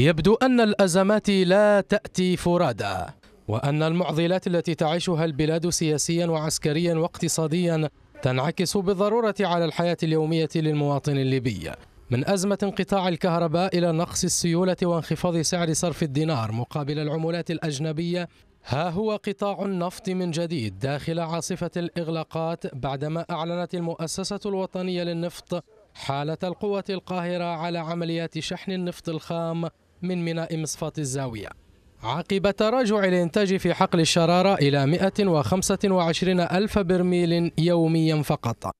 يبدو أن الأزمات لا تأتي فرادى وأن المعضلات التي تعيشها البلاد سياسيا وعسكريا واقتصاديا تنعكس بالضرورة على الحياة اليومية للمواطن الليبي من أزمة انقطاع الكهرباء إلى نقص السيولة وانخفاض سعر صرف الدينار مقابل العملات الأجنبية ها هو قطاع النفط من جديد داخل عاصفة الإغلاقات بعدما أعلنت المؤسسة الوطنية للنفط حالة القوة القاهرة على عمليات شحن النفط الخام من ميناء مصفات الزاوية عقب تراجع الإنتاج في حقل الشرارة إلى 125 ألف برميل يوميا فقط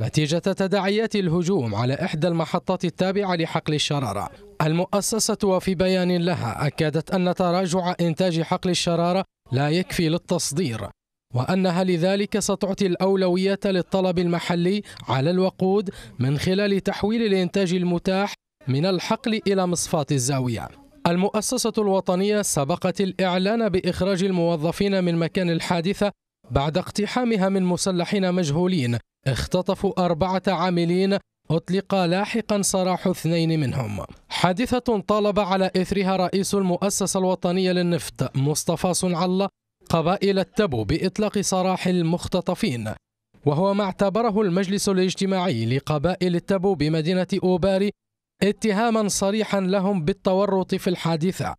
نتيجة تداعيات الهجوم على إحدى المحطات التابعة لحقل الشرارة المؤسسة وفي بيان لها أكدت أن تراجع إنتاج حقل الشرارة لا يكفي للتصدير وأنها لذلك ستعطي الأولوية للطلب المحلي على الوقود من خلال تحويل الإنتاج المتاح من الحقل إلى مصفاة الزاوية المؤسسة الوطنية سبقت الإعلان بإخراج الموظفين من مكان الحادثة بعد اقتحامها من مسلحين مجهولين اختطفوا أربعة عاملين أطلق لاحقا سراح اثنين منهم حادثة طالب على إثرها رئيس المؤسسة الوطنية للنفط مصطفى صنعلة قبائل التبو بإطلاق سراح المختطفين وهو ما اعتبره المجلس الاجتماعي لقبائل التبو بمدينة أوباري اتهاما صريحا لهم بالتورط في الحادثة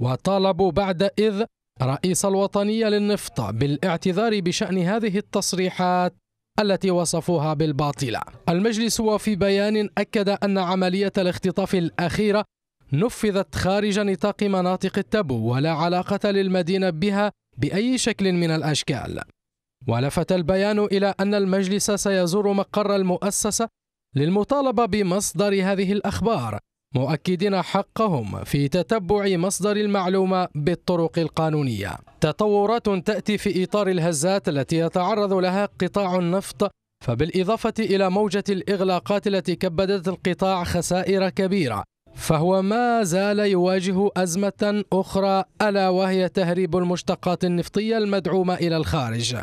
وطالبوا بعد إذ رئيس الوطنية للنفط بالاعتذار بشأن هذه التصريحات التي وصفوها بالباطلة المجلس وفي بيان أكد أن عملية الاختطاف الأخيرة نفذت خارج نطاق مناطق التبو ولا علاقة للمدينة بها بأي شكل من الأشكال ولفت البيان إلى أن المجلس سيزور مقر المؤسسة للمطالبة بمصدر هذه الأخبار مؤكدين حقهم في تتبع مصدر المعلومة بالطرق القانونية تطورات تأتي في إطار الهزات التي يتعرض لها قطاع النفط فبالإضافة إلى موجة الإغلاقات التي كبدت القطاع خسائر كبيرة فهو ما زال يواجه أزمة أخرى ألا وهي تهريب المشتقات النفطية المدعومة إلى الخارج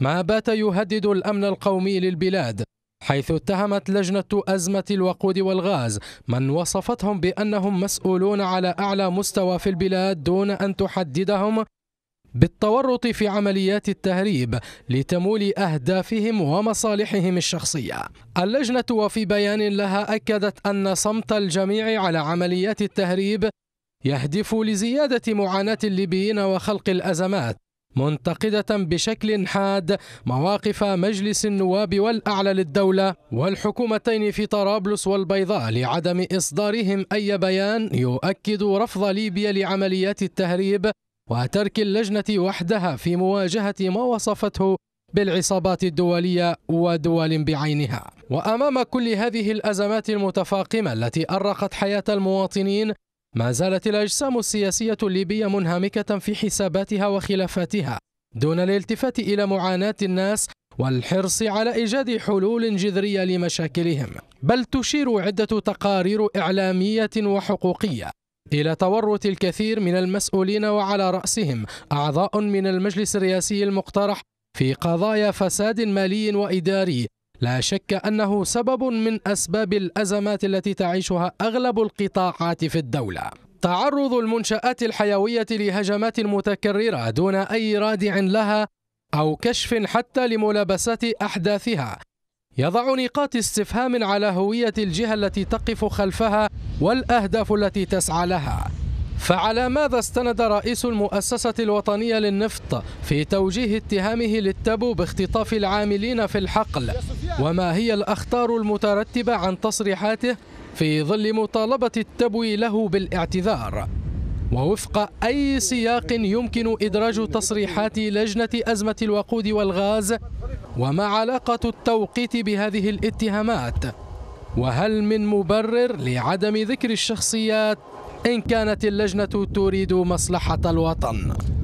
ما بات يهدد الأمن القومي للبلاد حيث اتهمت لجنة أزمة الوقود والغاز من وصفتهم بأنهم مسؤولون على أعلى مستوى في البلاد دون أن تحددهم بالتورط في عمليات التهريب لتمول اهدافهم ومصالحهم الشخصيه. اللجنه وفي بيان لها اكدت ان صمت الجميع على عمليات التهريب يهدف لزياده معاناه الليبيين وخلق الازمات منتقدة بشكل حاد مواقف مجلس النواب والأعلى للدولة والحكومتين في طرابلس والبيضاء لعدم إصدارهم أي بيان يؤكد رفض ليبيا لعمليات التهريب وترك اللجنة وحدها في مواجهة ما وصفته بالعصابات الدولية ودول بعينها وأمام كل هذه الأزمات المتفاقمة التي أرقت حياة المواطنين ما زالت الأجسام السياسية الليبية منهمكة في حساباتها وخلافاتها دون الالتفات إلى معاناة الناس والحرص على إيجاد حلول جذرية لمشاكلهم بل تشير عدة تقارير إعلامية وحقوقية إلى تورط الكثير من المسؤولين وعلى رأسهم أعضاء من المجلس الرئاسي المقترح في قضايا فساد مالي وإداري لا شك أنه سبب من أسباب الأزمات التي تعيشها أغلب القطاعات في الدولة تعرض المنشآت الحيوية لهجمات متكررة دون أي رادع لها أو كشف حتى لملابسات أحداثها يضع نقاط استفهام على هوية الجهة التي تقف خلفها والأهداف التي تسعى لها فعلى ماذا استند رئيس المؤسسة الوطنية للنفط في توجيه اتهامه للتبو باختطاف العاملين في الحقل وما هي الأخطار المترتبة عن تصريحاته في ظل مطالبة التبو له بالاعتذار ووفق أي سياق يمكن إدراج تصريحات لجنة أزمة الوقود والغاز وما علاقة التوقيت بهذه الاتهامات وهل من مبرر لعدم ذكر الشخصيات إن كانت اللجنة تريد مصلحة الوطن